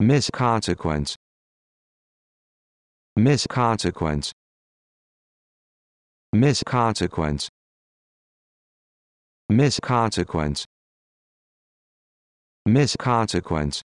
Miss consequence. Miss consequence. Miss consequence. Miss consequence. Miss consequence.